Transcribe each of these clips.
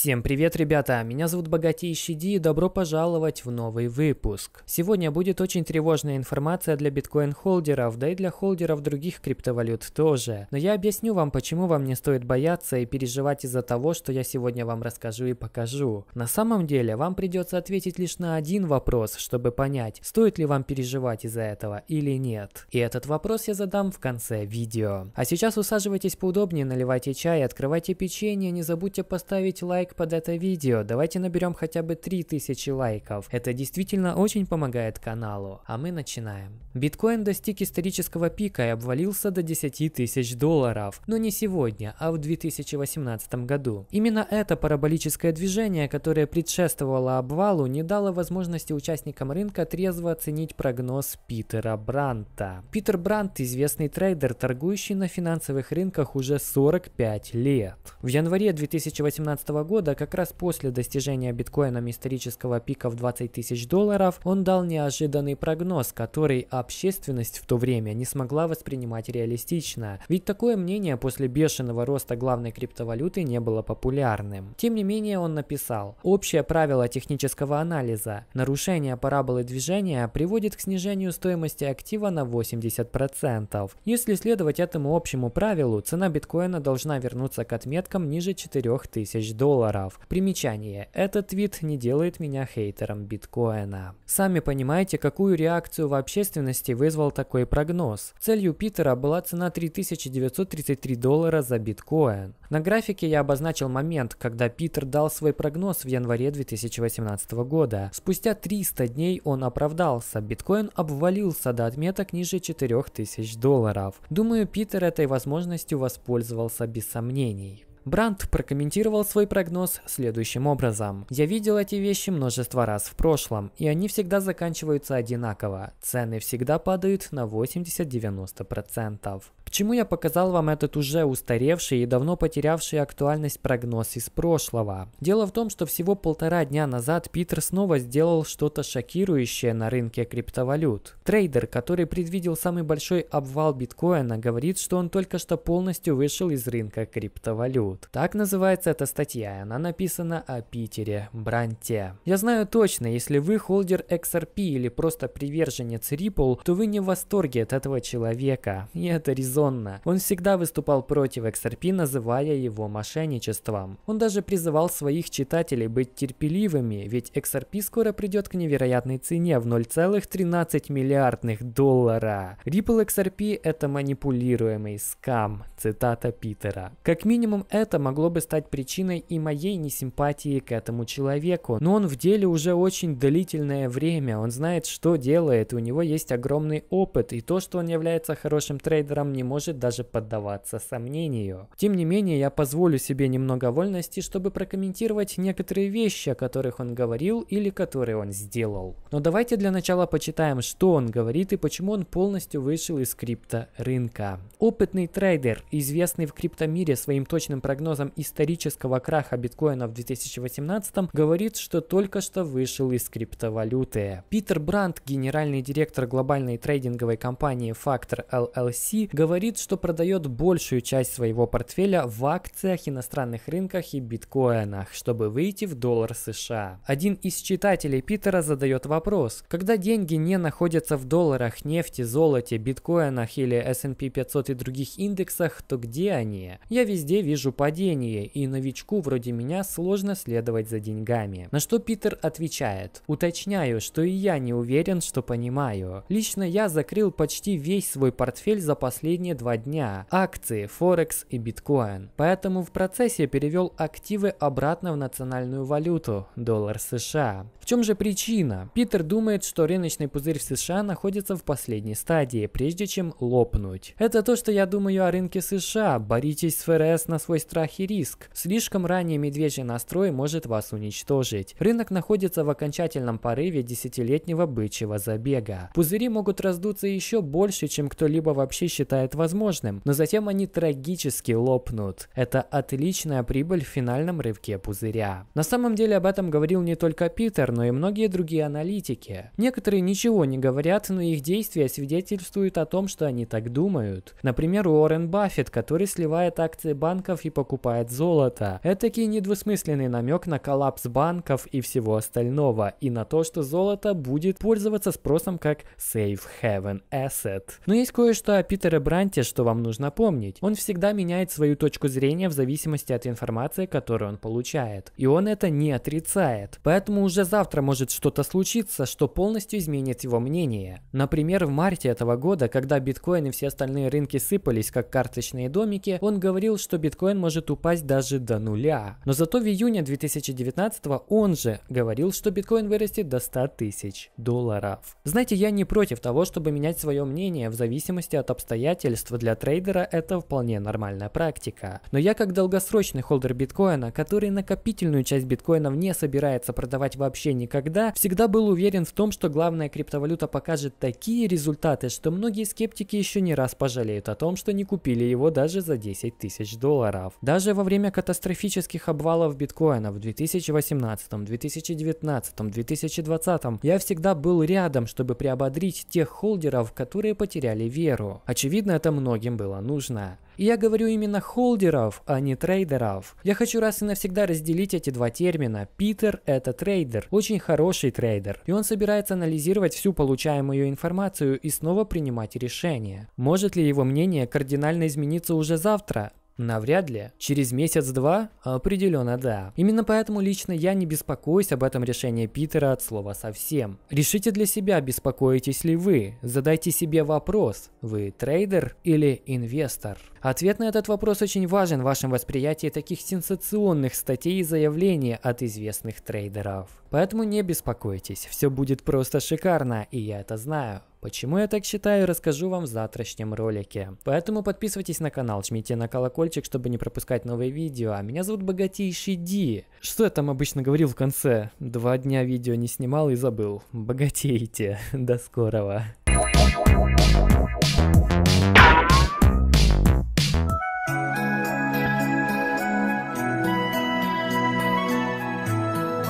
Всем привет, ребята! Меня зовут Богатейший Ди и добро пожаловать в новый выпуск. Сегодня будет очень тревожная информация для биткоин-холдеров, да и для холдеров других криптовалют тоже. Но я объясню вам, почему вам не стоит бояться и переживать из-за того, что я сегодня вам расскажу и покажу. На самом деле, вам придется ответить лишь на один вопрос, чтобы понять, стоит ли вам переживать из-за этого или нет. И этот вопрос я задам в конце видео. А сейчас усаживайтесь поудобнее, наливайте чай, открывайте печенье, не забудьте поставить лайк, лайк под это видео, давайте наберем хотя бы 3000 лайков. Это действительно очень помогает каналу. А мы начинаем. Биткоин достиг исторического пика и обвалился до 10 тысяч долларов. Но не сегодня, а в 2018 году. Именно это параболическое движение, которое предшествовало обвалу, не дало возможности участникам рынка трезво оценить прогноз Питера Бранта. Питер Брант – известный трейдер, торгующий на финансовых рынках уже 45 лет. В январе 2018 года года, как раз после достижения биткоином исторического пика в 20 тысяч долларов, он дал неожиданный прогноз, который общественность в то время не смогла воспринимать реалистично, ведь такое мнение после бешеного роста главной криптовалюты не было популярным. Тем не менее, он написал, общее правило технического анализа – нарушение параболы движения приводит к снижению стоимости актива на 80%. Если следовать этому общему правилу, цена биткоина должна вернуться к отметкам ниже 4000 долларов прав. Примечание. Этот твит не делает меня хейтером биткоина. Сами понимаете, какую реакцию в общественности вызвал такой прогноз. Целью Питера была цена 3933 доллара за биткоин. На графике я обозначил момент, когда Питер дал свой прогноз в январе 2018 года. Спустя 300 дней он оправдался. Биткоин обвалился до отметок ниже 4000 долларов. Думаю, Питер этой возможностью воспользовался без сомнений. Бранд прокомментировал свой прогноз следующим образом. «Я видел эти вещи множество раз в прошлом, и они всегда заканчиваются одинаково. Цены всегда падают на 80-90%. Почему я показал вам этот уже устаревший и давно потерявший актуальность прогноз из прошлого? Дело в том, что всего полтора дня назад Питер снова сделал что-то шокирующее на рынке криптовалют. Трейдер, который предвидел самый большой обвал биткоина, говорит, что он только что полностью вышел из рынка криптовалют. Так называется эта статья, она написана о Питере Бранте. Я знаю точно, если вы холдер XRP или просто приверженец Ripple, то вы не в восторге от этого человека. И это результат резонно. Он всегда выступал против XRP, называя его мошенничеством. Он даже призывал своих читателей быть терпеливыми, ведь XRP скоро придет к невероятной цене в 0,13 миллиардных доллара. Ripple XRP – это манипулируемый скам, цитата Питера. Как минимум, это могло бы стать причиной и моей несимпатии к этому человеку, но он в деле уже очень длительное время, он знает, что делает, у него есть огромный опыт, и то, что он является хорошим трейдером, не может даже поддаваться сомнению. Тем не менее, я позволю себе немного вольности, чтобы прокомментировать некоторые вещи, о которых он говорил или которые он сделал. Но давайте для начала почитаем, что он говорит и почему он полностью вышел из крипто рынка. Опытный трейдер, известный в криптомире своим точным прогнозом исторического краха биткоина в 2018, говорит, что только что вышел из криптовалюты. Питер Брандт, генеральный директор глобальной трейдинговой компании Factor LLC, говорит, говорит, что продает большую часть своего портфеля в акциях, иностранных рынках и биткоинах, чтобы выйти в доллар США. Один из читателей Питера задает вопрос, когда деньги не находятся в долларах, нефти, золоте, биткоинах или S&P 500 и других индексах, то где они? Я везде вижу падение, и новичку вроде меня сложно следовать за деньгами. На что Питер отвечает, уточняю, что и я не уверен, что понимаю. Лично я закрыл почти весь свой портфель за последние последние два дня – акции, Форекс и биткоин. Поэтому в процессе перевел активы обратно в национальную валюту – доллар США. В чем же причина? Питер думает, что рыночный пузырь в США находится в последней стадии, прежде чем лопнуть. Это то, что я думаю о рынке США. Боритесь с ФРС на свой страх и риск. Слишком ранний медвежий настрой может вас уничтожить. Рынок находится в окончательном порыве десятилетнего бычьего забега. Пузыри могут раздуться еще больше, чем кто-либо вообще считает возможным, но затем они трагически лопнут. Это отличная прибыль в финальном рывке пузыря. На самом деле об этом говорил не только Питер, но и многие другие аналитики. Некоторые ничего не говорят, но их действия свидетельствуют о том, что они так думают. Например, Уоррен Баффет, который сливает акции банков и покупает золото. Это недвусмысленный намек на коллапс банков и всего остального, и на то, что золото будет пользоваться спросом как safe haven asset. Но есть кое-что о Питере Бранде, варианте, что вам нужно помнить. Он всегда меняет свою точку зрения в зависимости от информации, которую он получает. И он это не отрицает. Поэтому уже завтра может что-то случиться, что полностью изменит его мнение. Например, в марте этого года, когда биткоин и все остальные рынки сыпались, как карточные домики, он говорил, что биткоин может упасть даже до нуля. Но зато в июне 2019 он же говорил, что биткоин вырастет до 100 тысяч долларов. Знаете, я не против того, чтобы менять свое мнение в зависимости от обстоятельств, обязательство для трейдера – это вполне нормальная практика. Но я как долгосрочный холдер биткоина, который накопительную часть биткоинов не собирается продавать вообще никогда, всегда был уверен в том, что главная криптовалюта покажет такие результаты, что многие скептики еще не раз пожалеют о том, что не купили его даже за 10 тысяч долларов. Даже во время катастрофических обвалов биткоина в 2018, 2019, 2020 я всегда был рядом, чтобы приободрить тех холдеров, которые потеряли веру. Очевидно, это многим было нужно. И я говорю именно холдеров, а не трейдеров. Я хочу раз и навсегда разделить эти два термина. Питер – это трейдер, очень хороший трейдер, и он собирается анализировать всю получаемую информацию и снова принимать решения. Может ли его мнение кардинально измениться уже завтра? Навряд ли. Через месяц-два? Определенно да. Именно поэтому лично я не беспокоюсь об этом решении Питера от слова совсем. Решите для себя, беспокоитесь ли вы. Задайте себе вопрос, вы трейдер или инвестор? Ответ на этот вопрос очень важен в вашем восприятии таких сенсационных статей и заявлений от известных трейдеров. Поэтому не беспокойтесь, все будет просто шикарно, и я это знаю. Почему я так считаю, расскажу вам в завтрашнем ролике. Поэтому подписывайтесь на канал, жмите на колокольчик, чтобы не пропускать новые видео. А меня зовут Богатейший Ди. Что я там обычно говорил в конце? Два дня видео не снимал и забыл. Богатейте. До скорого.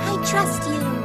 I trust you.